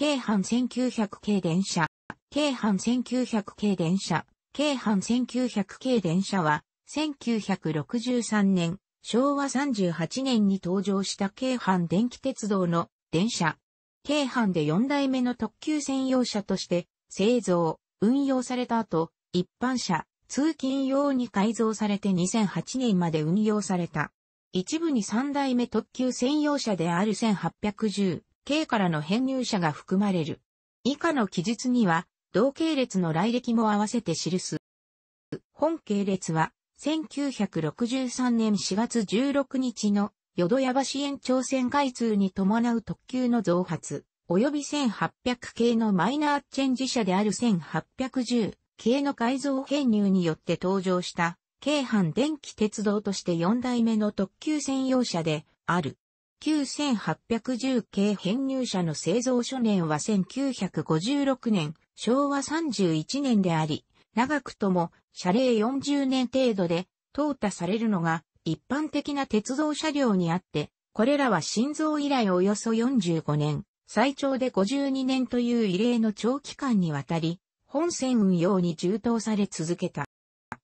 京阪1900系電車、京阪1900系電車、京阪1900系電車は、1963年、昭和38年に登場した京阪電気鉄道の電車。京阪で4代目の特急専用車として製造、運用された後、一般車、通勤用に改造されて2008年まで運用された。一部に3代目特急専用車である1810、K からの編入者が含まれる。以下の記述には、同系列の来歴も合わせて記す。本系列は、1963年4月16日の淀屋橋延長線開通に伴う特急の増発、及び1800系のマイナーチェンジ車である1810系の改造編入によって登場した、京阪電気鉄道として4代目の特急専用車である。9810系編入者の製造初年は1956年、昭和31年であり、長くとも車齢40年程度で、淘汰されるのが一般的な鉄道車両にあって、これらは心臓以来およそ45年、最長で52年という異例の長期間にわたり、本線運用に充当され続けた。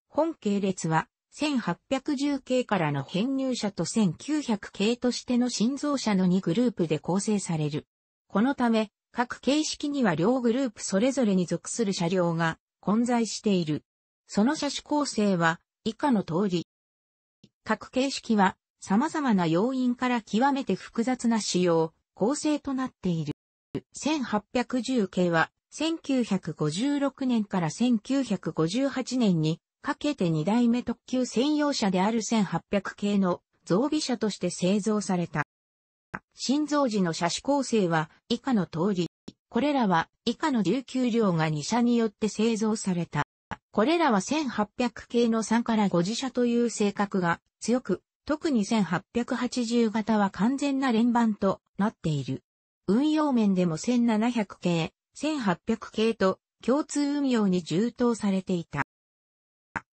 本系列は1810系からの編入者と1900系としての新造者の2グループで構成される。このため、各形式には両グループそれぞれに属する車両が混在している。その車種構成は以下の通り。各形式は様々な要因から極めて複雑な仕様、構成となっている。1810系は1956年から1958年にかけて2代目特急専用車である1800系の増備車として製造された。新造時の車種構成は以下の通り、これらは以下の19両が2車によって製造された。これらは1800系の3から5自社という性格が強く、特に1880型は完全な連番となっている。運用面でも1700系、1800系と共通運用に充当されていた。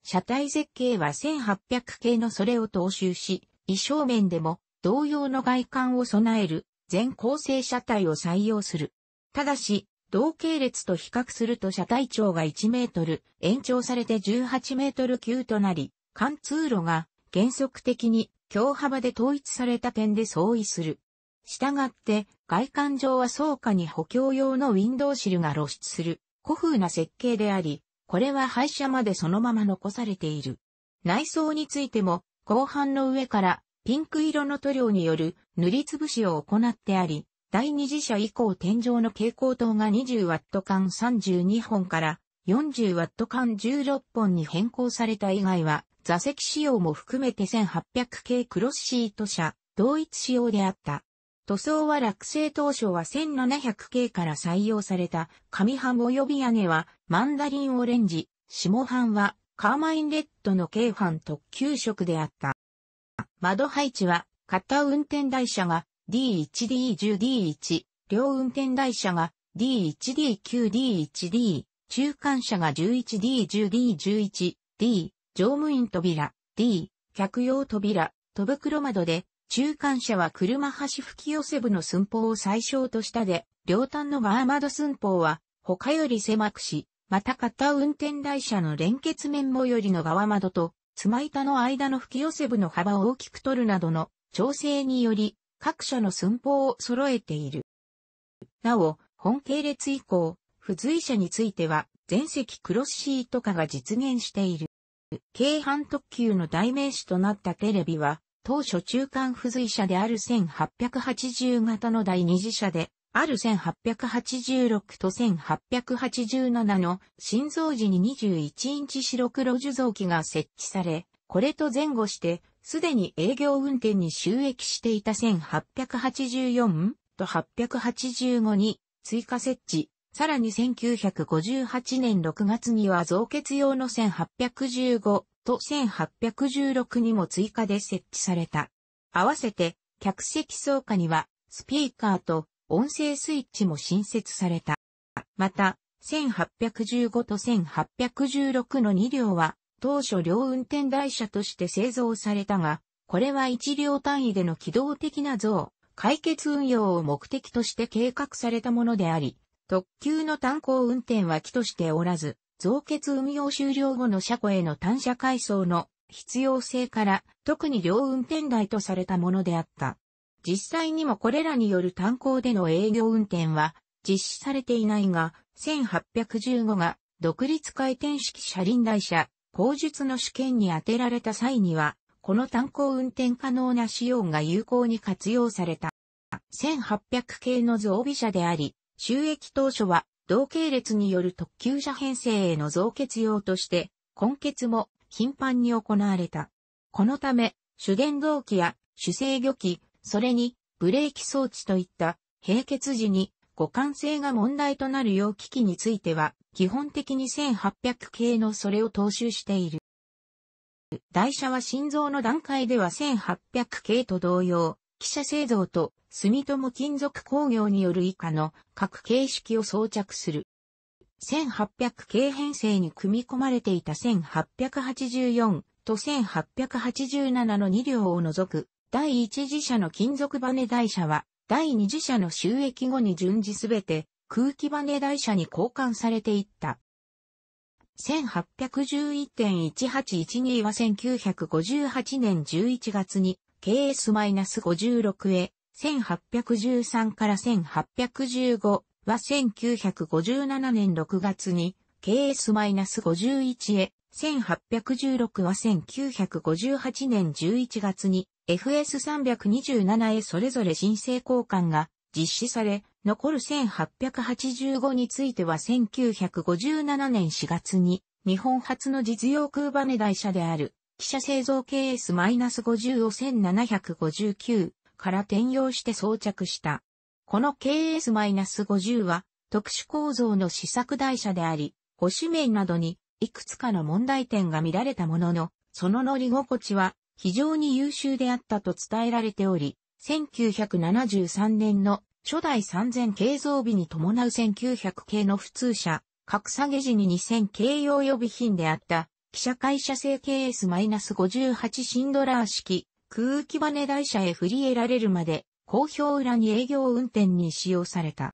車体設計は1800系のそれを踏襲し、衣装面でも同様の外観を備える全構成車体を採用する。ただし、同系列と比較すると車体長が1メートル、延長されて18メートル級となり、貫通路が原則的に強幅で統一された点で相違する。したがって、外観上は倉庫に補強用のウィンドウシルが露出する古風な設計であり、これは廃車までそのまま残されている。内装についても、後半の上からピンク色の塗料による塗りつぶしを行ってあり、第二次車以降天井の蛍光灯が 20W 間32本から 40W 間16本に変更された以外は、座席仕様も含めて1 8 0 0系クロスシート車、同一仕様であった。塗装は落成当初は1700系から採用された上半及び屋根はマンダリンオレンジ、下半はカーマインレッドの軽半特急色であった。窓配置は片運転台車が D1D10D1、両運転台車が D1D9D1D、中間車が 11D10D11D、乗務員扉、D、客用扉、戸袋窓で中間車は車端吹き寄せ部の寸法を最小としたで、両端のバーマド寸法は他より狭くし、また片運転台車の連結面もよりの側窓と、つま板の間の吹き寄せ部の幅を大きく取るなどの調整により、各社の寸法を揃えている。なお、本系列以降、付随車については、全席クロスシート化が実現している。軽半特急の代名詞となったテレビは、当初中間付随車である1880型の第二次車で、ある1886と1887の心臓時に21インチ白黒受造機が設置され、これと前後して、すでに営業運転に収益していた1884と885に追加設置。さらに1958年6月には増結用の1815と1816にも追加で設置された。合わせて、客席草下には、スピーカーと音声スイッチも新設された。また、1815と1816の2両は、当初両運転台車として製造されたが、これは1両単位での機動的な像、解決運用を目的として計画されたものであり、特急の炭鉱運転は機としておらず、造血運用終了後の車庫への単車改装の必要性から、特に両運転台とされたものであった。実際にもこれらによる炭鉱での営業運転は実施されていないが、1815が独立回転式車輪台車、工術の試験に当てられた際には、この炭鉱運転可能な仕様が有効に活用された。1800系の増備車であり、収益当初は同系列による特急車編成への増結用として、根結も頻繁に行われた。このため、主電動機や主制御機、それにブレーキ装置といった閉結時に互換性が問題となる用機器については、基本的に1800系のそれを踏襲している。台車は心臓の段階では1800系と同様、記者製造と住友金属工業による以下の各形式を装着する。1800系編成に組み込まれていた1884と1887の2両を除く第1次社の金属バネ台車は第2次社の収益後に順次すべて空気バネ台車に交換されていった。1811.1812は1958年11月に KS-56 へ、1813から1815は1957年6月に、KS-51 へ、1816は1958年11月に FS327 へそれぞれ申請交換が実施され、残る1885については1957年4月に日本初の実用空バネ台車である汽車製造 KS-50 を1759から転用して装着した。この KS-50 は特殊構造の試作台車であり、保守面などにいくつかの問題点が見られたものの、その乗り心地は非常に優秀であったと伝えられており、1973年の初代3000系増備に伴う1900系の普通車、格下げ時に2000系用予備品であった汽車会社製 KS-58 シンドラー式空気バネ台車へ振り得られるまで、公表裏に営業運転に使用された。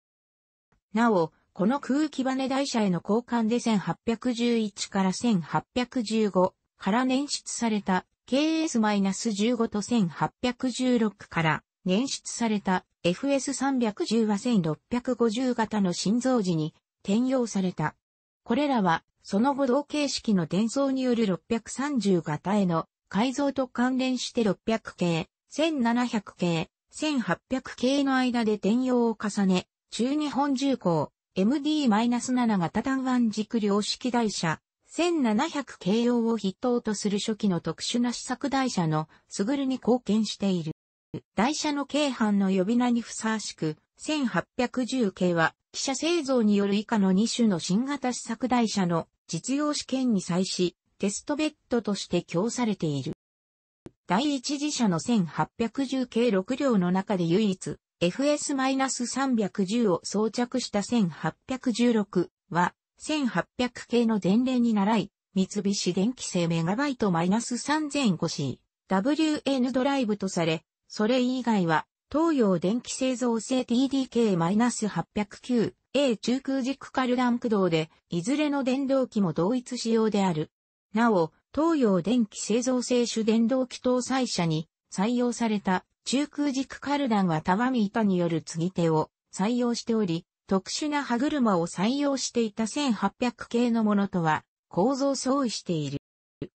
なお、この空気バネ台車への交換で1811から1815から捻出された KS-15 と1816から捻出された FS310 は1650型の心臓時に転用された。これらはその後同形式の転送による630型への改造と関連して600系、1700系、1800系の間で転用を重ね、中日本重工、MD-7 型単腕軸量式台車、1700系用を筆頭とする初期の特殊な試作台車のすぐるに貢献している。台車の軽阪の呼び名にふさわしく、1810系は、汽車製造による以下の2種の新型試作台車の実用試験に際し、テストベッドとして供されている。第一次社の1810系6両の中で唯一、FS-310 を装着した1816は、1800系の前例に倣い、三菱電機製メガバイト -3005C、WN ドライブとされ、それ以外は、東洋電気製造製 TDK-809、A 中空軸カルダン駆動で、いずれの電動機も同一仕様である。なお、東洋電気製造製種電動機搭載車に採用された中空軸カルダンはタワミ板による継ぎ手を採用しており、特殊な歯車を採用していた1800系のものとは構造相違している。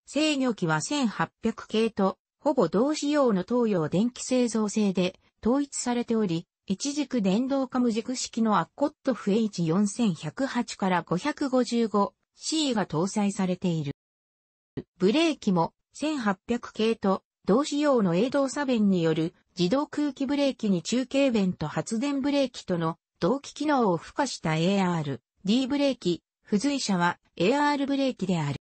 制御機は1800系とほぼ同仕様の東洋電気製造製で統一されており、一軸電動化無軸式のアッコットフ H4108 から555 C が搭載されている。ブレーキも1800系と同仕様の営動作弁による自動空気ブレーキに中継弁と発電ブレーキとの同期機能を付加した AR、D ブレーキ、付随車は AR ブレーキである。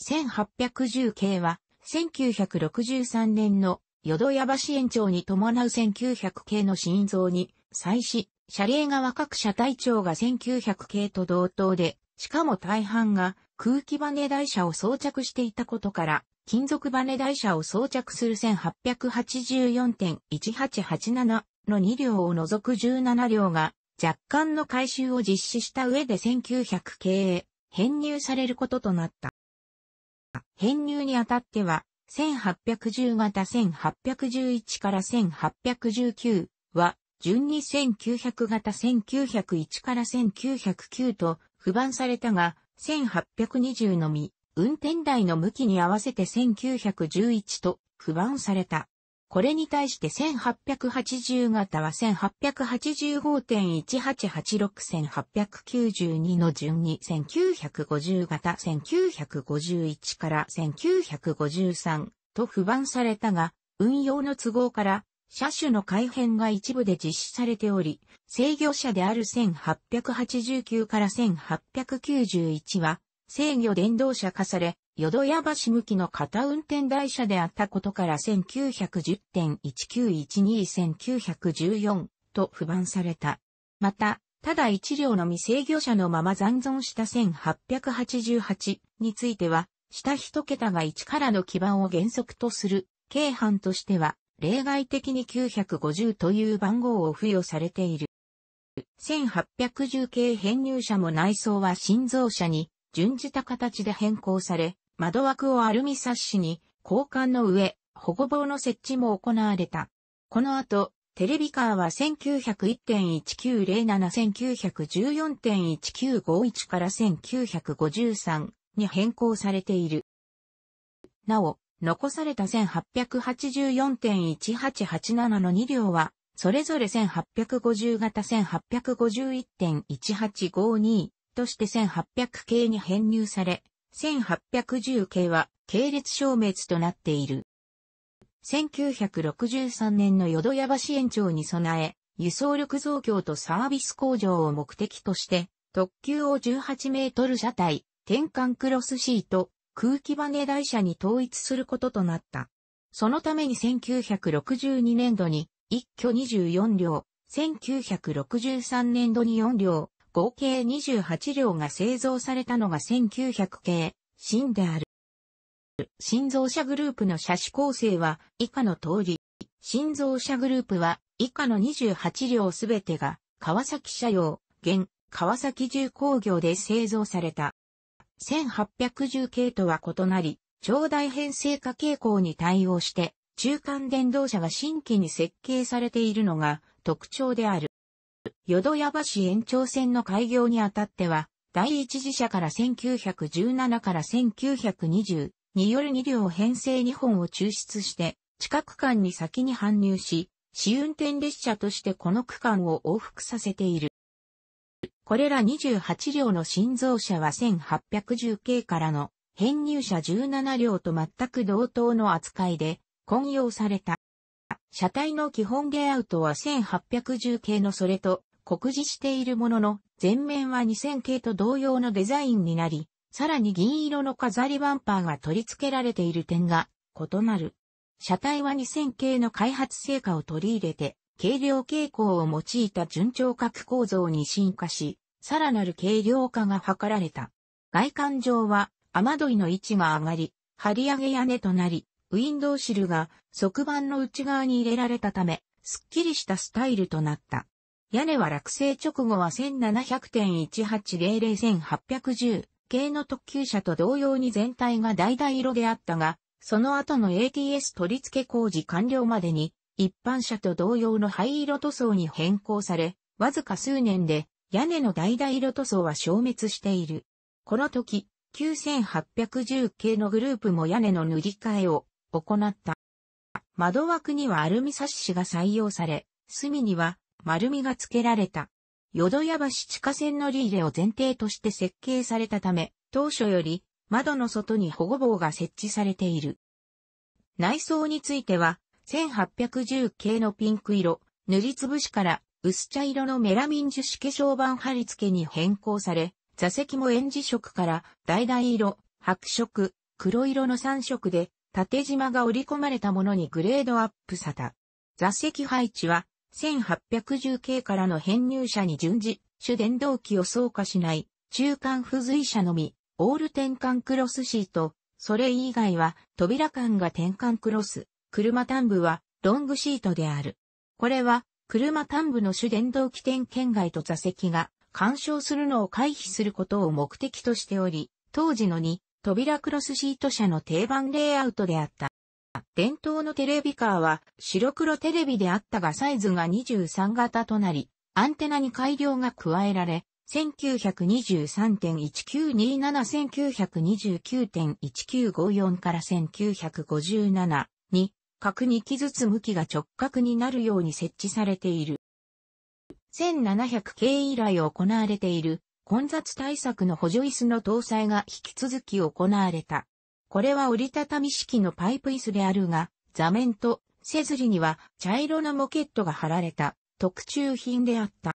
1810系は1963年の淀屋橋延長に伴う1900系の新造に、際し、車礼側各車体長が1900系と同等で、しかも大半が空気バネ台車を装着していたことから、金属バネ台車を装着する1884.1887の2両を除く17両が若干の回収を実施した上で1900系へ編入されることとなった。編入にあたっては1810型1811から1819は、順に1900型1901から1909と不番されたが、1820のみ、運転台の向きに合わせて1911と不番された。これに対して1880型は1885.1886-1892の順に1950型1951から1953と不番されたが、運用の都合から車種の改変が一部で実施されており、制御車である1889から1891は制御電動車化され、淀屋橋向きの片運転台車であったことから1910.1912-1914と不番された。また、ただ一両の未制御者のまま残存した1888については、下一桁が1からの基盤を原則とする、軽犯としては、例外的に950という番号を付与されている。1810系編入者も内装は新造車に準じた形で変更され、窓枠をアルミサッシに交換の上、保護棒の設置も行われた。この後、テレビカーは1901.1907、1914.1951から1953に変更されている。なお、残された1884.1887の2両は、それぞれ1850型1851.1852として1800系に編入され、1810系は系列消滅となっている。1963年の淀屋橋延長に備え、輸送力増強とサービス向上を目的として、特急を18メートル車体、転換クロスシート、空気バネ台車に統一することとなった。そのために1962年度に一挙24両、1963年度に4両、合計28両が製造されたのが1900系、新である。新造車グループの車種構成は以下の通り。新造車グループは以下の28両すべてが川崎車用、現、川崎重工業で製造された。1810系とは異なり、長大編成化傾向に対応して、中間電動車が新規に設計されているのが特徴である。淀屋橋延長線の開業にあたっては、第一次社から1917から1920による2両編成2本を抽出して、近く間に先に搬入し、試運転列車としてこの区間を往復させている。これら28両の新造車は1810系からの編入車17両と全く同等の扱いで混用された。車体の基本レイアウトは1810系のそれと酷似しているものの、前面は2000系と同様のデザインになり、さらに銀色の飾りバンパーが取り付けられている点が異なる。車体は2000系の開発成果を取り入れて、軽量傾向を用いた順調角構造に進化し、さらなる軽量化が図られた。外観上は雨どいの位置が上がり、張り上げ屋根となり、ウィンドウシルが側板の内側に入れられたため、すっきりしたスタイルとなった。屋根は落成直後は1700.1800-1810系の特急車と同様に全体が橙色であったが、その後の ATS 取り付け工事完了までに、一般車と同様の灰色塗装に変更され、わずか数年で屋根の橙色塗装は消滅している。この時、9810系のグループも屋根の塗り替えを行った。窓枠にはアルミサッシが採用され、隅には丸みが付けられた。淀屋橋地下線のリーれを前提として設計されたため、当初より窓の外に保護棒が設置されている。内装については、1810系のピンク色、塗りつぶしから薄茶色のメラミン樹脂化粧板貼り付けに変更され、座席も円磁色から橙色、白色、黒色の3色で、縦縞が織り込まれたものにグレードアップされた。座席配置は1810系からの編入者に順次、主電動機を装化しない中間付随車のみ、オール転換クロスシート、それ以外は扉間が転換クロス、車端部はロングシートである。これは車端部の主電動機点圏外と座席が干渉するのを回避することを目的としており、当時の2扉クロスシート車の定番レイアウトであった。伝統のテレビカーは白黒テレビであったがサイズが23型となり、アンテナに改良が加えられ、1923.1927-1929.1954から1957に、角機ずつ向きが直角になるように設置されている。1700系以来行われている混雑対策の補助椅子の搭載が引き続き行われた。これは折りたたみ式のパイプ椅子であるが、座面と背ずりには茶色のモケットが貼られた特注品であった。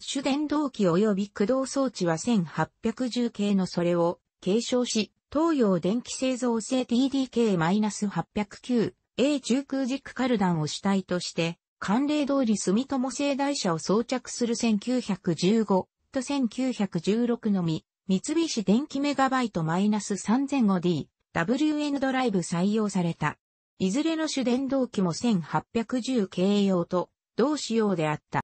主電動機及び駆動装置は1810系のそれを継承し、東洋電気製造製 TDK-809 A 中空軸カルダンを主体として、寒冷通り住友製台車を装着する1915と1916のみ、三菱電機メガバイト -3005D、WN ドライブ採用された。いずれの主電動機も1810系用と同仕様であった。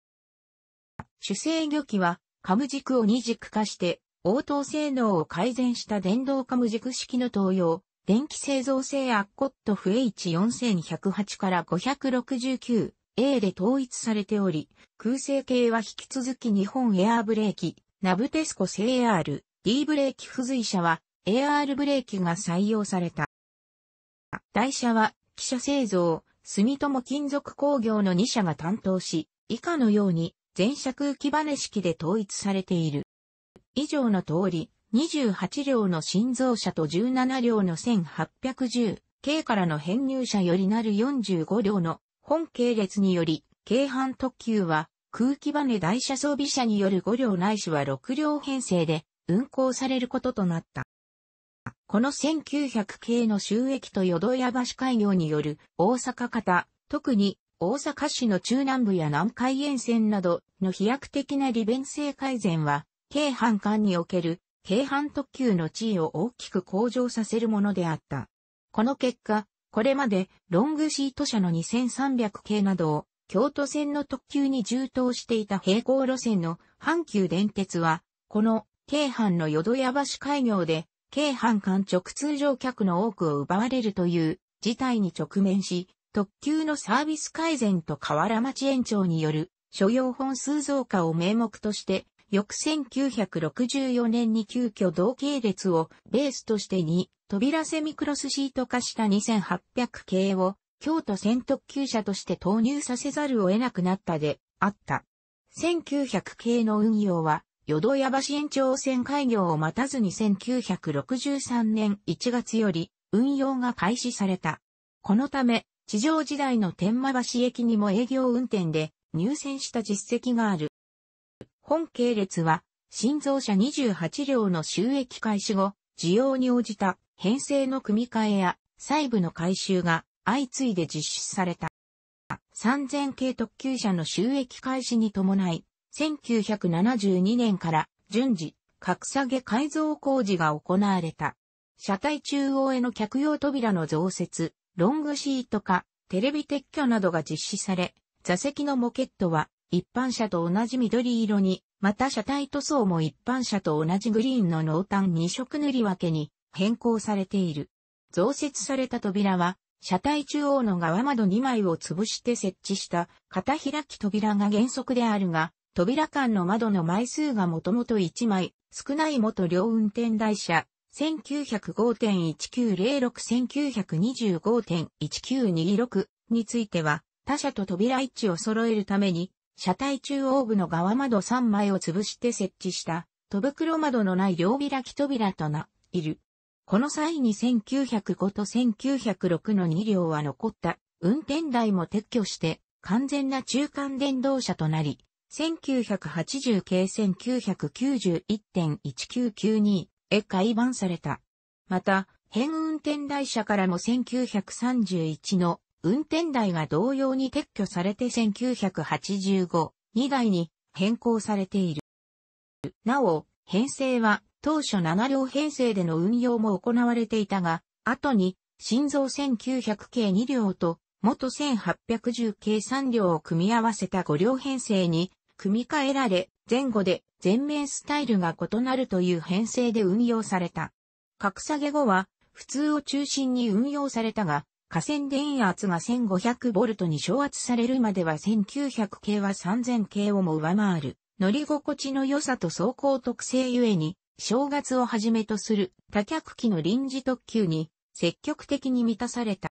主制御機は、カム軸を二軸化して、応答性能を改善した電動カム軸式の登用、電気製造性アッコットフ H4108 から 569A で統一されており、空製系は引き続き日本エアーブレーキ、ナブテスコ CR、D ブレーキ付随車は AR ブレーキが採用された。台車は、汽車製造、住友金属工業の2社が担当し、以下のように全車空気バネ式で統一されている。以上の通り、28両の新造車と17両の1 8 1 0軽からの編入車よりなる45両の本系列により、京阪特急は空気バネ台車装備車による5両ないしは6両編成で運行されることとなった。この1900系の収益と淀屋橋開業による大阪方、特に大阪市の中南部や南海沿線などの飛躍的な利便性改善は、京阪間における京阪特急の地位を大きく向上させるものであった。この結果、これまでロングシート車の2300系などを京都線の特急に充当していた平行路線の阪急電鉄は、この京阪の淀屋橋開業で、京阪間直通乗客の多くを奪われるという事態に直面し、特急のサービス改善と河原町延長による所要本数増加を名目として、翌1964年に急遽同系列をベースとして2扉セミクロスシート化した2800系を京都線特急車として投入させざるを得なくなったであった。1900系の運用は淀屋橋延長線開業を待たずに1963年1月より運用が開始された。このため、地上時代の天満橋駅にも営業運転で入線した実績がある。本系列は、新造車28両の収益開始後、需要に応じた編成の組み替えや細部の改修が相次いで実施された。3000系特急車の収益開始に伴い、1972年から順次、格下げ改造工事が行われた。車体中央への客用扉の増設、ロングシート化、テレビ撤去などが実施され、座席のモケットは一般車と同じ緑色に、また車体塗装も一般車と同じグリーンの濃淡2色塗り分けに変更されている。増設された扉は、車体中央の側窓2枚を潰して設置した片開き扉が原則であるが、扉間の窓の枚数がもともと1枚、少ない元両運転台車、1905.1906-1925.1926については、他車と扉位置を揃えるために、車体中央部の側窓3枚を潰して設置した、戸袋窓のない両開き扉とな、いる。この際に1905と1906の2両は残った、運転台も撤去して、完全な中間電動車となり、1980系1991.1992へ改版された。また、変運転台車からも1931の運転台が同様に撤去されて1985、2台に変更されている。なお、編成は当初7両編成での運用も行われていたが、後に、新造1900系2両と、元1810系3両を組み合わせた5両編成に組み替えられ、前後で全面スタイルが異なるという編成で運用された。格下げ後は、普通を中心に運用されたが、河川電圧が 1500V に昇圧されるまでは1900系は3000系をも上回る。乗り心地の良さと走行特性ゆえに、正月をはじめとする多脚機の臨時特急に積極的に満たされた。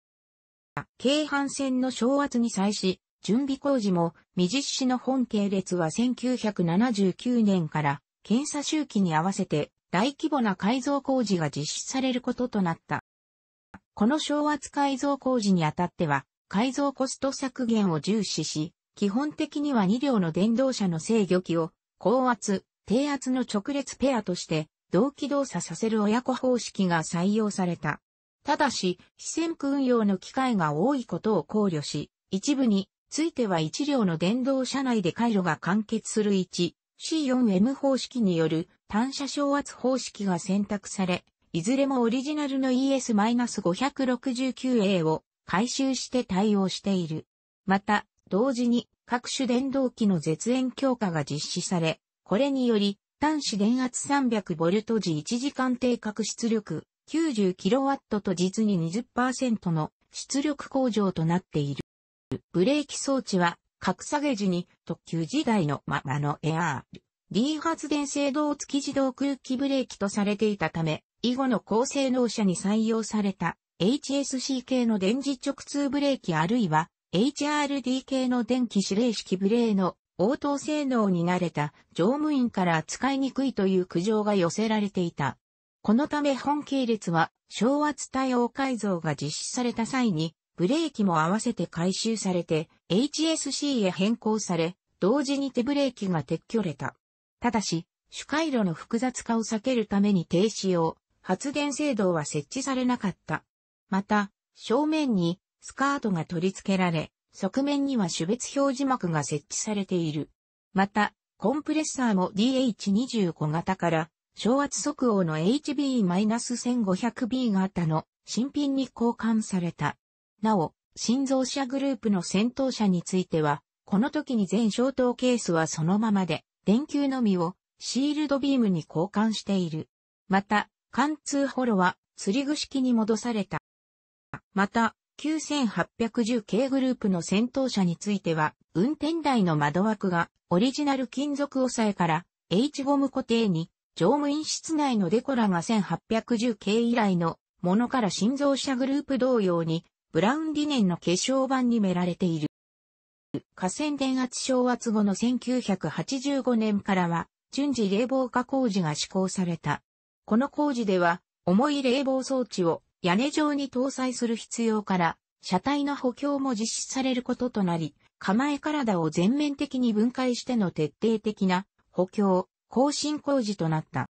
京阪線の昇圧に際し、準備工事も、未実施の本系列は1979年から、検査周期に合わせて、大規模な改造工事が実施されることとなった。この昭圧改造工事にあたっては、改造コスト削減を重視し、基本的には2両の電動車の制御機を、高圧、低圧の直列ペアとして、同期動作させる親子方式が採用された。ただし、非線区運用の機会が多いことを考慮し、一部については1両の電動車内で回路が完結する 1C4M 方式による単車昇圧方式が選択され、いずれもオリジナルの ES-569A を回収して対応している。また、同時に各種電動機の絶縁強化が実施され、これにより、端子電圧 300V 時1時間定格出力 90kW と実に20%の出力向上となっている。ブレーキ装置は格下げ時に特急時代のままのエアー。D 発電制動付き自動空気ブレーキとされていたため、以後の高性能車に採用された HSC 系の電磁直通ブレーキあるいは HRD 系の電気指令式ブレーの応答性能に慣れた乗務員から扱いにくいという苦情が寄せられていた。このため本系列は昭和対応改造が実施された際にブレーキも合わせて回収されて HSC へ変更され、同時に手ブレーキが撤去れた。ただし、主回路の複雑化を避けるために停止用、発電制度は設置されなかった。また、正面にスカートが取り付けられ、側面には種別表示膜が設置されている。また、コンプレッサーも DH25 型から昇圧速応の HB-1500B 型の新品に交換された。なお、心臓者グループの先頭者については、この時に全消灯ケースはそのままで、電球のみをシールドビームに交換している。また、貫通ホロは釣り具式に戻された。また、9810系グループの先頭車については、運転台の窓枠がオリジナル金属押さえから H ゴム固定に、乗務員室内のデコラが1810系以来のものから心臓車グループ同様にブラウンリネンの化粧板にめられている。河川電圧昇圧後の1985年からは、順次冷房化工事が施行された。この工事では、重い冷房装置を屋根上に搭載する必要から、車体の補強も実施されることとなり、構え体を全面的に分解しての徹底的な補強、更新工事となった。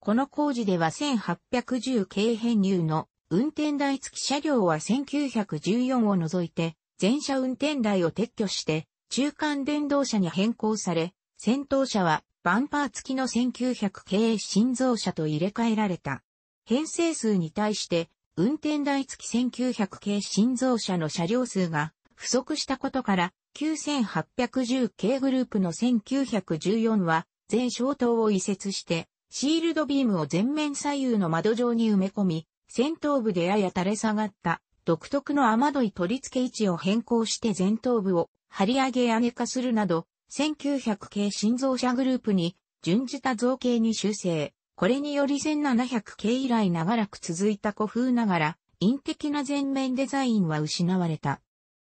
この工事では1810軽編入の運転台付き車両は1914を除いて、全車運転台を撤去して、中間電動車に変更され、先頭車はバンパー付きの1900系新造車と入れ替えられた。編成数に対して、運転台付き1900系新造車の車両数が不足したことから、9810系グループの1914は、全消灯を移設して、シールドビームを全面左右の窓上に埋め込み、先頭部でやや垂れ下がった独特の雨どい取り付け位置を変更して前頭部を張り上げ上げ化するなど、1900系新造車グループに準じた造形に修正。これにより1700系以来長らく続いた古風ながら、陰的な全面デザインは失われた。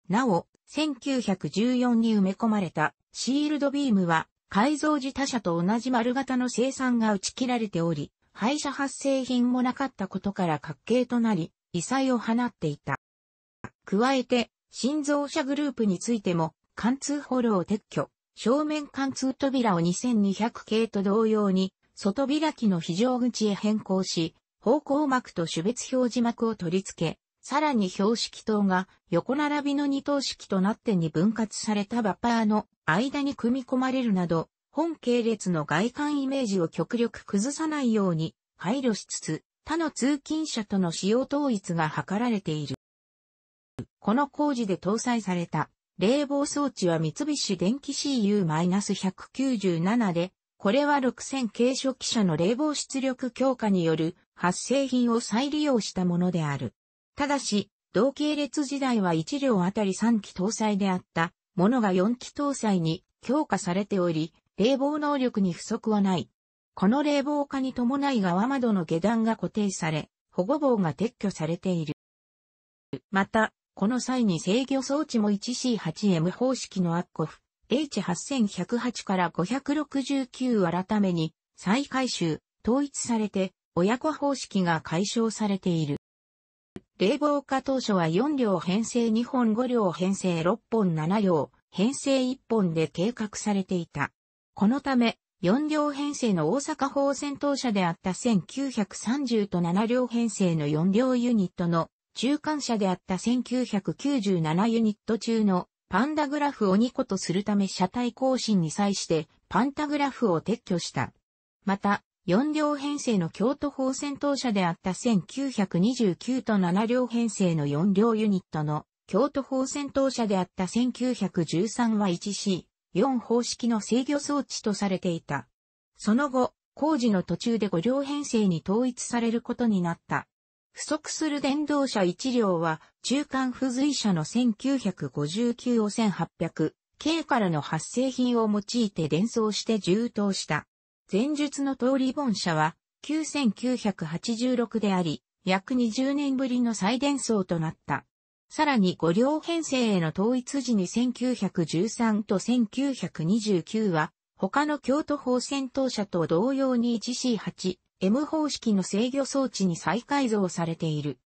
なお、1914に埋め込まれたシールドビームは改造時他社と同じ丸型の生産が打ち切られており、廃車発生品もなかったことから滑稽となり、異彩を放っていた。加えて、新造車グループについても、貫通ホロを撤去、正面貫通扉を2200系と同様に、外開きの非常口へ変更し、方向幕と種別表示幕を取り付け、さらに標識灯が横並びの二等式となってに分割されたバッパーの間に組み込まれるなど、本系列の外観イメージを極力崩さないように配慮しつつ、他の通勤者との使用統一が図られている。この工事で搭載された冷房装置は三菱電機 CU-197 で、これは6000軽初期車の冷房出力強化による発生品を再利用したものである。ただし、同系列時代は1両あたり3機搭載であったものが4機搭載に強化されており、冷房能力に不足はない。この冷房化に伴い側窓の下段が固定され、保護棒が撤去されている。また、この際に制御装置も 1C8M 方式のアッコフ H8108 から569改めに再回収、統一されて親子方式が解消されている。冷房化当初は4両編成2本5両編成6本7両編成1本で計画されていた。このため、4両編成の大阪砲戦闘車であった1930と7両編成の4両ユニットの中間車であった1997ユニット中のパンダグラフを2個とするため車体更新に際してパンタグラフを撤去した。また、4両編成の京都砲戦闘車であった1929と7両編成の4両ユニットの京都砲戦闘車であった1913は 1C、4方式の制御装置とされていた。その後、工事の途中で5両編成に統一されることになった。不足する電動車1両は、中間付随車の1959を1800、K からの発生品を用いて伝送して充当した。前述の通り本車は、9986であり、約20年ぶりの再伝送となった。さらに5両編成への統一時に1913と1929は、他の京都砲戦闘車と同様に 1C8、M 方式の制御装置に再改造されている。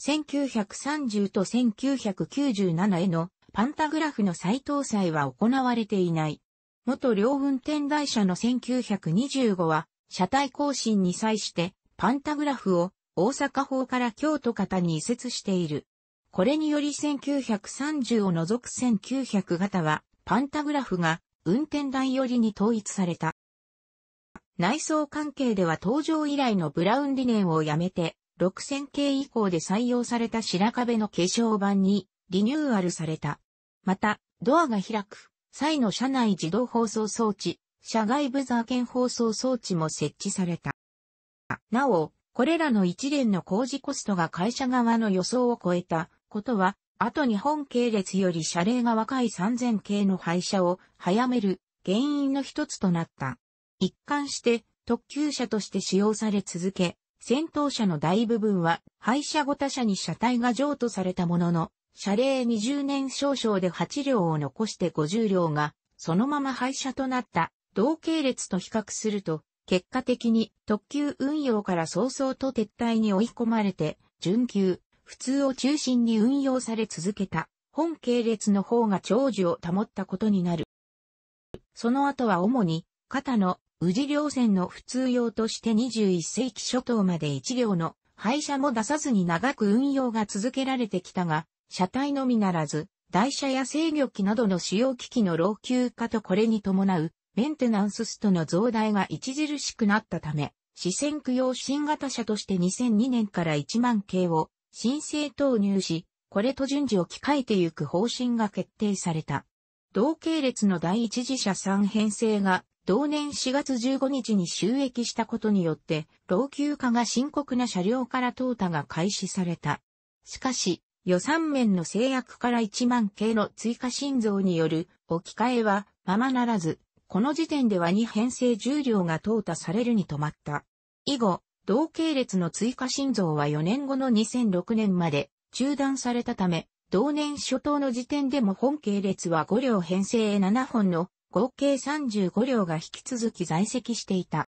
1930と1997へのパンタグラフの再搭載は行われていない。元両運転台車の1925は、車体更新に際して、パンタグラフを大阪法から京都方に移設している。これにより1930を除く1900型は、パンタグラフが運転台寄りに統一された。内装関係では登場以来のブラウン理念をやめて、6000系以降で採用された白壁の化粧板にリニューアルされた。また、ドアが開く際の車内自動放送装置、車外ブザー券放送装置も設置された。なお、これらの一連の工事コストが会社側の予想を超えたことは、あと日本系列より車齢が若い3000系の廃車を早める原因の一つとなった。一貫して特急車として使用され続け、戦闘車の大部分は廃車後他車に車体が譲渡されたものの、車齢20年少々で8両を残して50両が、そのまま廃車となった同系列と比較すると、結果的に特急運用から早々と撤退に追い込まれて、準急、普通を中心に運用され続けた、本系列の方が長寿を保ったことになる。その後は主に、肩の宇治両線の普通用として21世紀初頭まで1両の廃車も出さずに長く運用が続けられてきたが、車体のみならず、台車や制御機などの使用機器の老朽化とこれに伴うメンテナンスストの増大が著しくなったため、四川区用新型車として2002年から1万系を申請投入し、これと順次置き換えてゆく方針が決定された。同系列の第一次社3編成が同年4月15日に収益したことによって、老朽化が深刻な車両から淘汰が開始された。しかし、予算面の制約から1万系の追加新増による置き換えはままならず、この時点では2編成重量が淘汰されるに止まった。以後、同系列の追加心臓は4年後の2006年まで中断されたため、同年初頭の時点でも本系列は5両編成7本の合計35両が引き続き在籍していた。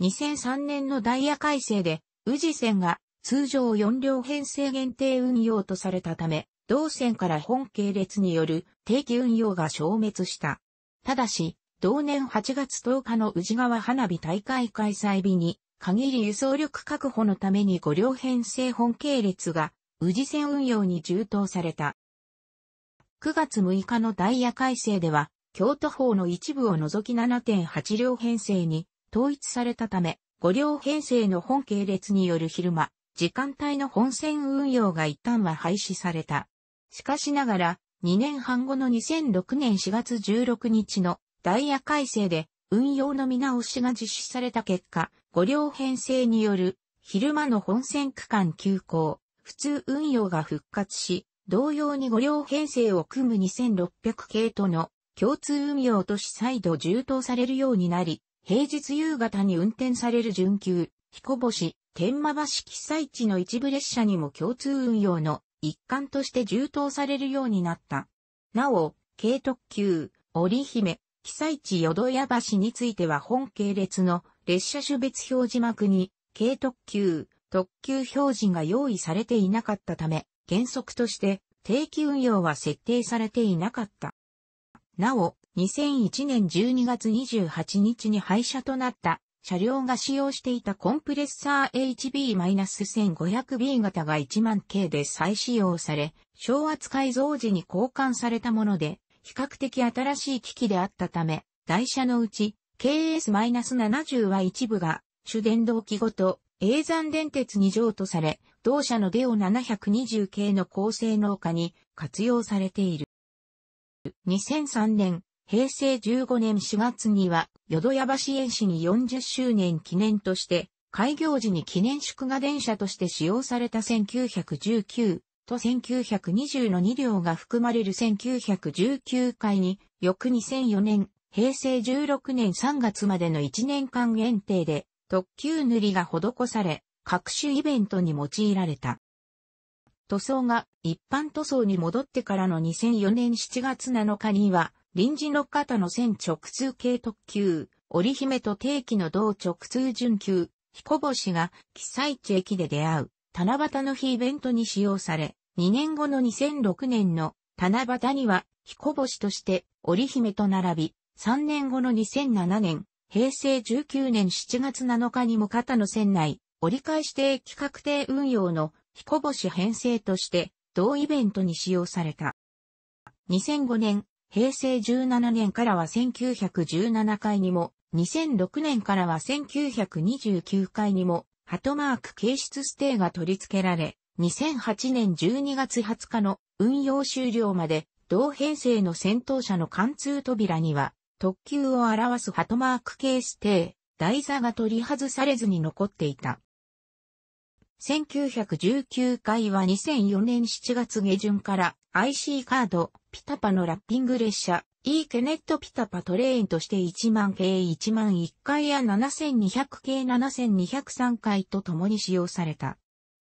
2003年のダイヤ改正で、宇治線が通常4両編成限定運用とされたため、同線から本系列による定期運用が消滅した。ただし、同年8月10日の宇治川花火大会開催日に、限り輸送力確保のために5両編成本系列が、宇治線運用に充当された。9月6日のダイヤ改正では、京都法の一部を除き7.8両編成に統一されたため、5両編成の本系列による昼間、時間帯の本線運用が一旦は廃止された。しかしながら、2年半後の2006年4月16日のダイヤ改正で運用の見直しが実施された結果、五両編成による昼間の本線区間急行、普通運用が復活し、同様に五両編成を組む2600系との共通運用とし再度充当されるようになり、平日夕方に運転される準急、彦星、天満橋被災地の一部列車にも共通運用の一環として充当されるようになった。なお、軽特急、織姫、被災地淀屋橋については本系列の列車種別表示幕に、軽特急、特急表示が用意されていなかったため、原則として定期運用は設定されていなかった。なお、2001年12月28日に廃車となった車両が使用していたコンプレッサー HB-1500B 型が1万系で再使用され、昭和改造時に交換されたもので、比較的新しい機器であったため、台車のうち KS-70 は一部が主電動機ごと永山電鉄に譲渡され、同社のデオ720系の高性能化に活用されている。2003年、平成15年4月には、淀屋橋園市に40周年記念として、開業時に記念祝賀電車として使用された1919と1920の2両が含まれる1919回に、翌2004年、平成16年3月までの1年間限定で特急塗りが施され、各種イベントに用いられた。塗装が一般塗装に戻ってからの2004年7月7日には、臨時の方の線直通系特急、織姫と定期の同直通準急、彦星が、記載地駅で出会う、七夕の日イベントに使用され、2年後の2006年の七夕には、彦星として、織姫と並び、3年後の2007年、平成19年7月7日にも肩の船内、折り返し定期確定運用の彦星編成として同イベントに使用された。2005年、平成17年からは1917回にも、2006年からは1929回にも、ハトマーク形質ステーが取り付けられ、2008年12月20日の運用終了まで、同編成の戦闘車の貫通扉には、特急を表すハトマーク形指定、台座が取り外されずに残っていた。1919回は2004年7月下旬から IC カード、ピタパのラッピング列車、E ケネットピタパトレインとして1万系1万1回や7200系7203回と共に使用された。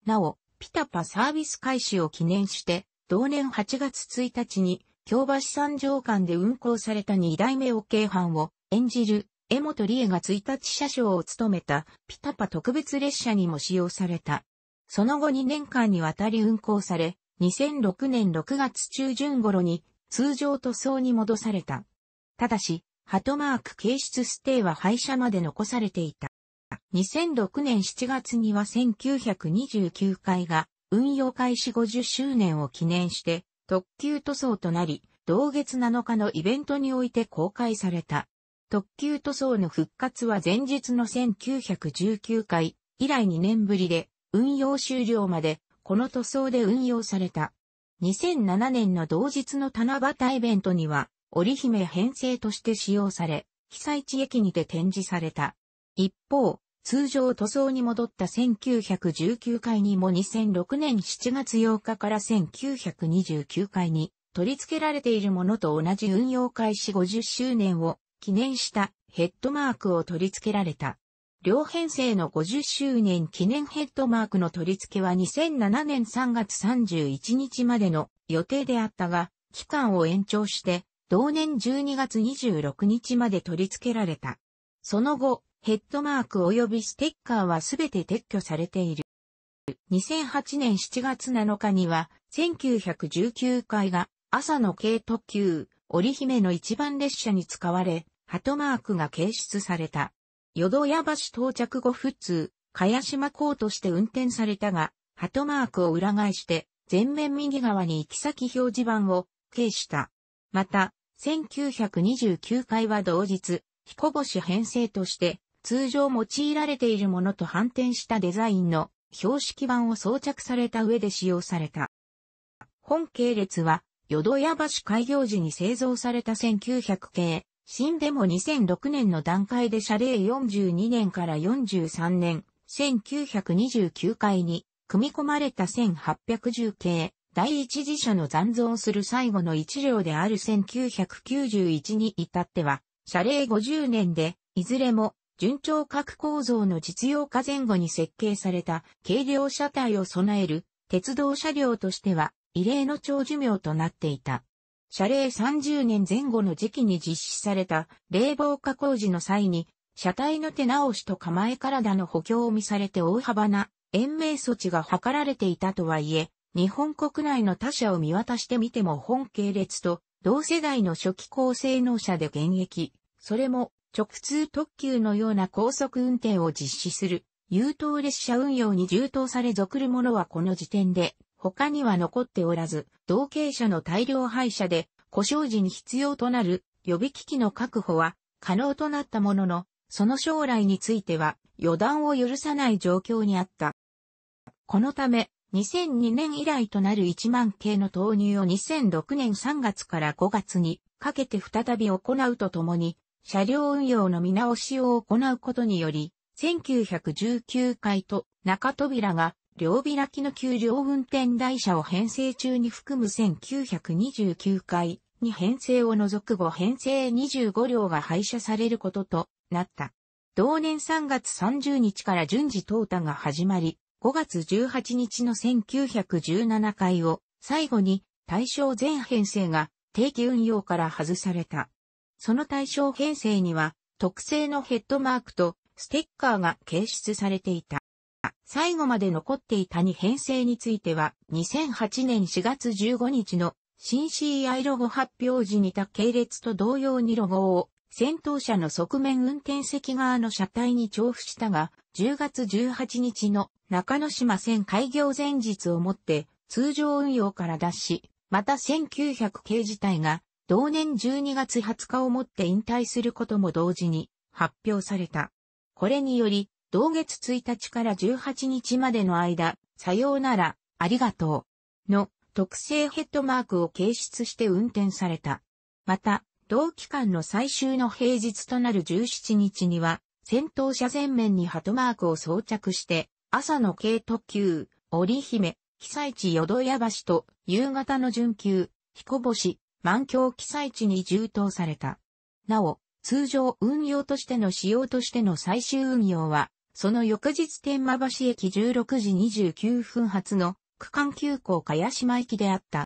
なお、ピタパサービス開始を記念して、同年8月1日に京橋三条間で運行された二代目を京阪を演じる江本理恵が1日車掌を務めたピタパ特別列車にも使用された。その後2年間にわたり運行され、2006年6月中旬頃に通常塗装に戻された。ただし、ハトマーク形出ステイは廃車まで残されていた。2006年7月には1929回が運用開始50周年を記念して特急塗装となり、同月7日のイベントにおいて公開された。特急塗装の復活は前日の1919回以来2年ぶりで、運用終了まで、この塗装で運用された。2007年の同日の七夕イベントには、織姫編成として使用され、被災地駅にて展示された。一方、通常塗装に戻った1919回にも2006年7月8日から1929回に取り付けられているものと同じ運用開始50周年を記念したヘッドマークを取り付けられた。両編成の50周年記念ヘッドマークの取り付けは2007年3月31日までの予定であったが、期間を延長して、同年12月26日まで取り付けられた。その後、ヘッドマーク及びステッカーはすべて撤去されている。2008年7月7日には、1919回が朝の軽特急、織姫の一番列車に使われ、ハトマークが掲出された。淀屋橋到着後普通、茅島港として運転されたが、ハトマークを裏返して、前面右側に行き先表示板を、掲した。また、1929回は同日、彦星編成として、通常用いられているものと反転したデザインの標識板を装着された上で使用された。本系列は、淀屋橋開業時に製造された1900系、新でも2006年の段階で謝礼42年から43年、1929回に、組み込まれた1810系、第一次社の残存する最後の一両である1991に至っては、謝礼50年で、いずれも順調核構造の実用化前後に設計された軽量車体を備える鉄道車両としては異例の長寿命となっていた。車礼30年前後の時期に実施された冷房化工事の際に、車体の手直しと構え体の補強を見されて大幅な延命措置が図られていたとはいえ、日本国内の他社を見渡してみても本系列と同世代の初期高性能車で現役、それも直通特急のような高速運転を実施する、優等列車運用に充当され続るものはこの時点で、他には残っておらず、同型車の大量廃車で、故障時に必要となる予備機器の確保は可能となったものの、その将来については予断を許さない状況にあった。このため、2002年以来となる1万系の投入を2006年3月から5月にかけて再び行うとともに、車両運用の見直しを行うことにより、1919回と中扉が両開きの給料運転台車を編成中に含む1929回に編成を除く後編成25両が廃車されることとなった。同年3月30日から順次淘汰が始まり、5月18日の1917回を最後に対象全編成が定期運用から外された。その対象編成には特製のヘッドマークとステッカーが掲出されていた。最後まで残っていた2編成については2008年4月15日の新 CI ロゴ発表時にた系列と同様にロゴを戦闘車の側面運転席側の車体に調布したが10月18日の中之島線開業前日をもって通常運用から脱し、また1900系自体が同年12月20日をもって引退することも同時に発表された。これにより、同月1日から18日までの間、さようなら、ありがとう。の特製ヘッドマークを掲出して運転された。また、同期間の最終の平日となる17日には、先頭車前面にハトマークを装着して、朝の軽特急、織姫、被災地淀屋橋と夕方の準急、彦星、満橋記載地に充当された。なお、通常運用としての使用としての最終運用は、その翌日天満橋駅16時29分発の区間急行茅島駅であった。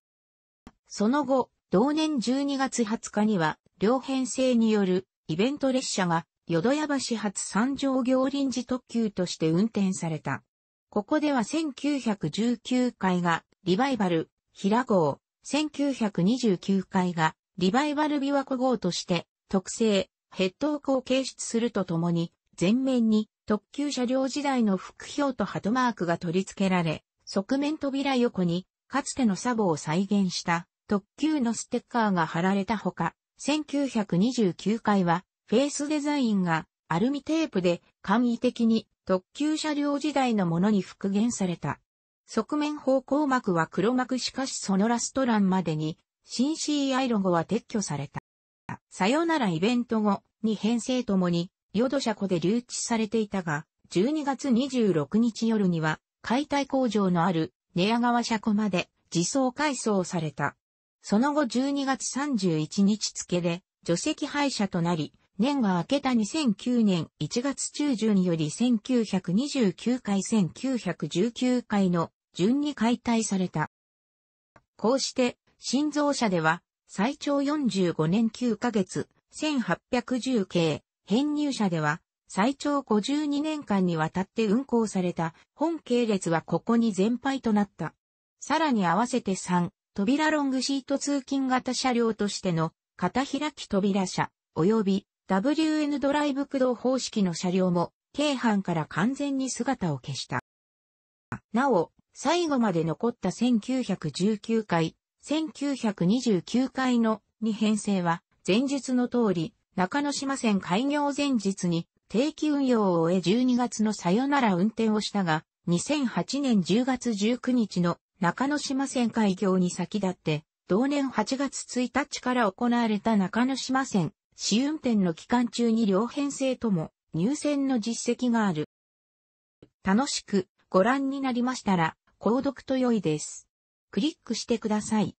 その後、同年12月20日には、両編成によるイベント列車が、淀屋橋発三条行臨時特急として運転された。ここでは1919回が、リバイバル、平号、1929回がリバイバル琵琶湖号として特製、ヘッドを掲出するとともに、前面に特急車両時代の副標とハトマークが取り付けられ、側面扉横に、かつてのサボを再現した特急のステッカーが貼られたほか、1929回はフェイスデザインがアルミテープで簡易的に特急車両時代のものに復元された。側面方向幕は黒幕しかしそのラストランまでに、新 CI ロゴは撤去された。さよならイベント後に編成ともに、ヨドシャコで留置されていたが、12月26日夜には、解体工場のある寝屋川車庫まで自走改装された。その後12月31日付で除籍廃車となり、年が明けた2009年1月中旬より1929回1919回の順に解体された。こうして、新造車では、最長45年9ヶ月、1810系、編入車では、最長52年間にわたって運行された本系列はここに全廃となった。さらに合わせて3、扉ロングシート通勤型車両としての片開き扉車及び WN ドライブ駆動方式の車両も京阪から完全に姿を消した。なお、最後まで残った1919回、1929回の2編成は、前述の通り、中野島線開業前日に定期運用を終え12月のさよなら運転をしたが、2008年10月19日の中野島線開業に先立って、同年8月1日から行われた中野島線、試運転の期間中に両編成とも入線の実績がある。楽しくご覧になりましたら、購読と良いです。クリックしてください。